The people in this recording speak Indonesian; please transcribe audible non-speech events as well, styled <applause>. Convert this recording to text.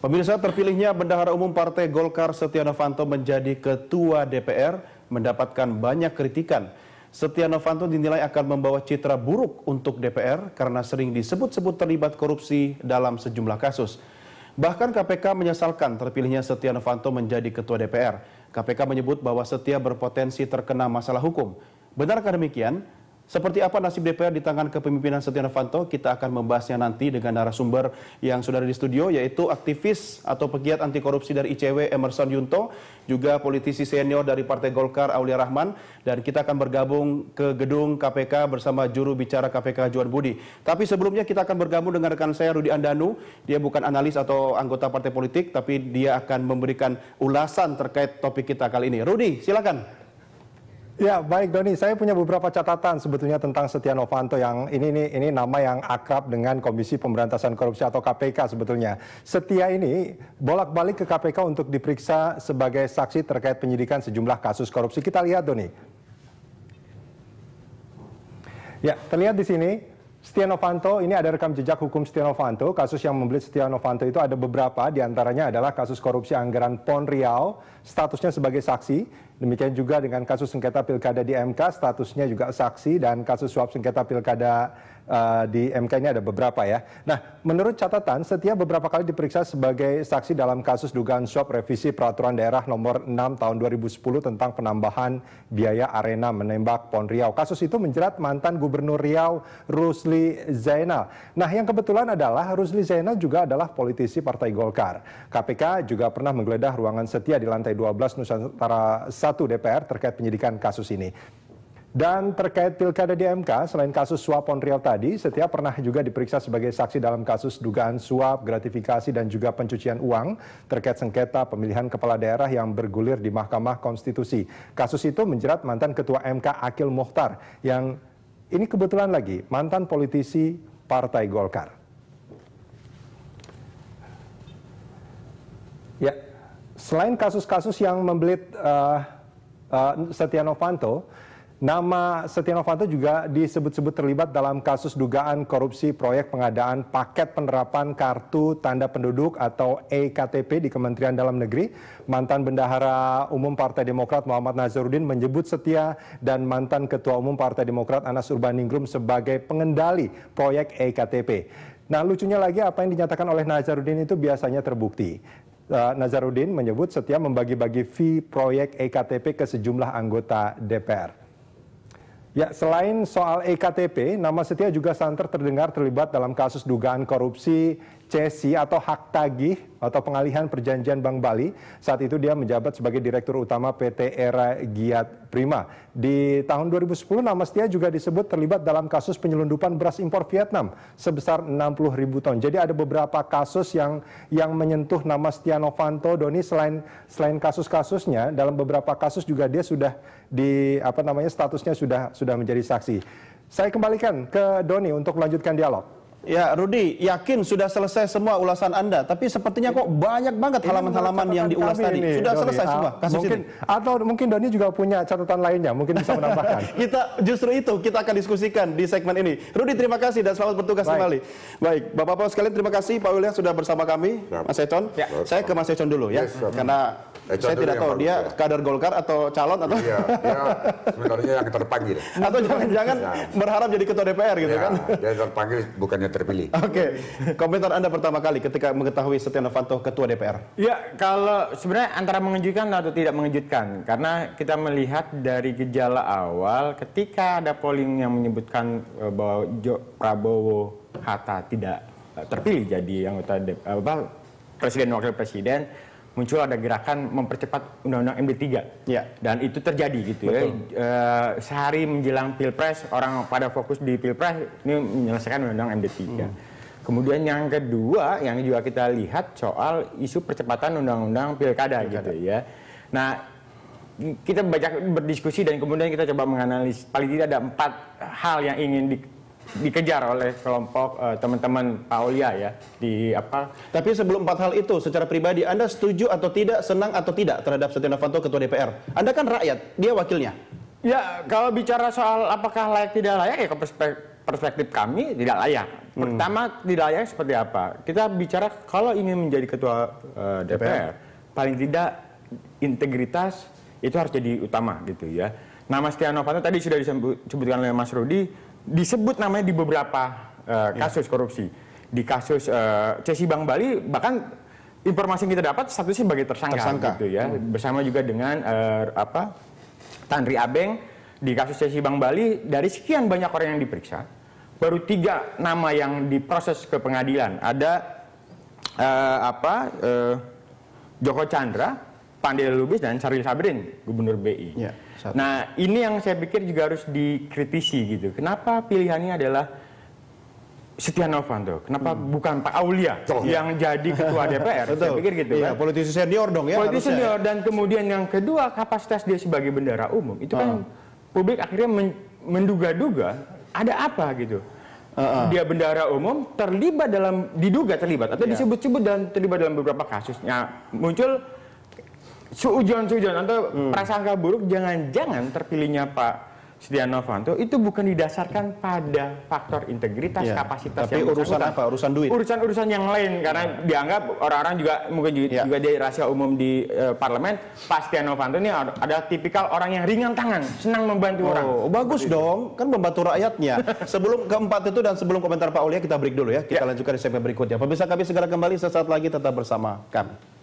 Pemirsa terpilihnya Bendahara Umum Partai Golkar Setia Novanto menjadi Ketua DPR mendapatkan banyak kritikan. Setia Novanto dinilai akan membawa citra buruk untuk DPR karena sering disebut-sebut terlibat korupsi dalam sejumlah kasus. Bahkan KPK menyesalkan terpilihnya Setia Novanto menjadi Ketua DPR. KPK menyebut bahwa Setia berpotensi terkena masalah hukum. Benarkah demikian? Seperti apa nasib DPR di tangan kepemimpinan Setia Novanto? Kita akan membahasnya nanti dengan narasumber yang sudah ada di studio, yaitu aktivis atau pegiat anti korupsi dari ICW Emerson Yunto, juga politisi senior dari Partai Golkar Aulia Rahman, dan kita akan bergabung ke gedung KPK bersama juru bicara KPK Juan Budi. Tapi sebelumnya kita akan bergabung dengan rekan saya Rudi Andanu, dia bukan analis atau anggota partai politik, tapi dia akan memberikan ulasan terkait topik kita kali ini. Rudi, silakan. Ya baik Doni, saya punya beberapa catatan sebetulnya tentang Setia Novanto yang ini ini ini nama yang akrab dengan Komisi Pemberantasan Korupsi atau KPK sebetulnya. Setia ini bolak-balik ke KPK untuk diperiksa sebagai saksi terkait penyidikan sejumlah kasus korupsi. Kita lihat Doni. Ya terlihat di sini Setia Novanto, ini ada rekam jejak hukum Setia Novanto. Kasus yang membelit Setia Novanto itu ada beberapa, diantaranya adalah kasus korupsi anggaran PON Riau, statusnya sebagai saksi. Demikian juga dengan kasus sengketa pilkada di MK, statusnya juga saksi dan kasus suap sengketa pilkada uh, di MK ini ada beberapa ya. Nah, menurut catatan, setiap beberapa kali diperiksa sebagai saksi dalam kasus dugaan suap revisi peraturan daerah nomor 6 tahun 2010 tentang penambahan biaya arena menembak Pon Riau. Kasus itu menjerat mantan Gubernur Riau Rusli Zainal. Nah, yang kebetulan adalah Rusli Zainal juga adalah politisi Partai Golkar. KPK juga pernah menggeledah ruangan setia di lantai 12 Nusantara 1 DPR terkait penyidikan kasus ini. Dan terkait pilkada di MK, selain kasus suap Ponriel tadi, Setia pernah juga diperiksa sebagai saksi dalam kasus dugaan suap, gratifikasi, dan juga pencucian uang terkait sengketa pemilihan kepala daerah yang bergulir di Mahkamah Konstitusi. Kasus itu menjerat mantan Ketua MK Akil Mohtar yang ini kebetulan lagi mantan politisi Partai Golkar. Ya, selain kasus-kasus yang membelit... Uh, Eh, Setia Novanto, nama Setia Novanto juga disebut-sebut terlibat dalam kasus dugaan korupsi proyek pengadaan paket penerapan kartu tanda penduduk atau EKTP di Kementerian Dalam Negeri. Mantan Bendahara Umum Partai Demokrat Muhammad Nazarudin menyebut Setia dan mantan Ketua Umum Partai Demokrat Anas Urbaningrum sebagai pengendali proyek EKTP. Nah lucunya lagi apa yang dinyatakan oleh Nazarudin itu biasanya terbukti. Eh, Nazarudin menyebut setia membagi-bagi fee proyek EKTP ke sejumlah anggota DPR. Ya, selain soal EKTP, nama Setia juga santer terdengar terlibat dalam kasus dugaan korupsi Cesi atau hak tagih atau pengalihan perjanjian Bank Bali. Saat itu dia menjabat sebagai direktur utama PT Era Giat Prima. Di tahun 2010 nama Setia juga disebut terlibat dalam kasus penyelundupan beras impor Vietnam sebesar 60 ribu ton. Jadi ada beberapa kasus yang yang menyentuh nama Setia Novanto. Doni selain selain kasus-kasusnya dalam beberapa kasus juga dia sudah di apa namanya statusnya sudah sudah menjadi saksi. Saya kembalikan ke Doni untuk melanjutkan dialog. Ya, Rudi, yakin sudah selesai semua ulasan Anda, tapi sepertinya kok banyak banget halaman-halaman yang diulas tadi. Ini, sudah Doni, selesai ah, semua kasus mungkin, ini. Atau mungkin Doni juga punya catatan lainnya, mungkin bisa menambahkan. <laughs> kita justru itu kita akan diskusikan di segmen ini. Rudi, terima kasih dan selamat bertugas Baik. kembali. Baik, Bapak-bapak sekalian terima kasih Pak William sudah bersama kami, ya. Mas Econ. Ya. Saya ke Mas Econ dulu ya, yes, karena Econ saya tidak tahu dia ya. kader Golkar atau calon atau iya, ya, yang terpanggil <laughs> atau jangan-jangan ya. berharap jadi ketua DPR gitu ya, kan dia terpanggil bukannya terpilih. Oke, okay. komentar Anda pertama kali ketika mengetahui Setia Novanto ketua DPR. Ya, kalau sebenarnya antara mengejutkan atau tidak mengejutkan, karena kita melihat dari gejala awal ketika ada polling yang menyebutkan e, bahwa jo, Prabowo Hatta tidak e, terpilih jadi anggota apa, presiden wakil presiden muncul ada gerakan mempercepat undang-undang MD3 ya. dan itu terjadi gitu ya. Betul. ya e, sehari menjelang pilpres orang pada fokus di pilpres ini menyelesaikan undang-undang MD3 hmm. kemudian yang kedua yang juga kita lihat soal isu percepatan undang-undang pilkada, gitu pilkada gitu ya nah kita banyak berdiskusi dan kemudian kita coba menganalisis paling tidak ada empat hal yang ingin di, dikejar oleh kelompok uh, teman-teman Paulia ya di apa? Tapi sebelum empat hal itu, secara pribadi Anda setuju atau tidak, senang atau tidak terhadap Setia Novanto Ketua DPR? Anda kan rakyat, dia wakilnya. Ya, kalau bicara soal apakah layak tidak layak ya perspektif, kami tidak layak. Hmm. Pertama tidak layak seperti apa? Kita bicara kalau ingin menjadi ketua uh, eh, DPR, DPR, paling tidak integritas itu harus jadi utama gitu ya. Nama Setia Novanto tadi sudah disebutkan oleh Mas Rudi disebut namanya di beberapa uh, kasus yeah. korupsi. Di kasus uh, Cesi Bank Bali bahkan informasi yang kita dapat satu statusnya sebagai tersangka, tersangka. gitu ya. Hmm. Bersama juga dengan uh, apa? Tanri Abeng di kasus Cesi Bank Bali dari sekian banyak orang yang diperiksa, baru tiga nama yang diproses ke pengadilan. Ada uh, apa? Uh, Joko Chandra, Pandey Lubis dan Saril Sabrin, Gubernur BI. Ya, nah, ini yang saya pikir juga harus dikritisi gitu. Kenapa pilihannya adalah Setia Novanto? Kenapa hmm. bukan Pak Aulia yang jadi ketua <laughs> DPR? Betul. Saya pikir gitu Ya, kan. Politisi senior dong ya. Politisi senior dan kemudian yang kedua kapasitas dia sebagai bendara umum. Itu kan ah. publik akhirnya men menduga-duga ada apa gitu. Uh, uh. Dia bendara umum terlibat dalam diduga terlibat atau yeah. disebut-sebut dan terlibat dalam beberapa kasusnya muncul Seujuan-seujuan atau hmm. prasangka buruk jangan-jangan terpilihnya Pak Setia Novanto itu bukan didasarkan pada faktor integritas, ya, kapasitas tapi yang urusan apa? Urusan duit. Urusan-urusan yang lain karena ya. dianggap orang-orang juga mungkin juga, ya. juga di rahasia umum di uh, parlemen, Pak Setia Novanto ini ada tipikal orang yang ringan tangan, senang membantu oh, orang. bagus dong, kan membantu rakyatnya. sebelum keempat itu dan sebelum komentar Pak Ulia kita break dulu ya. Kita ya. lanjutkan di segmen berikutnya. Pemirsa kami segera kembali sesaat lagi tetap bersama kami.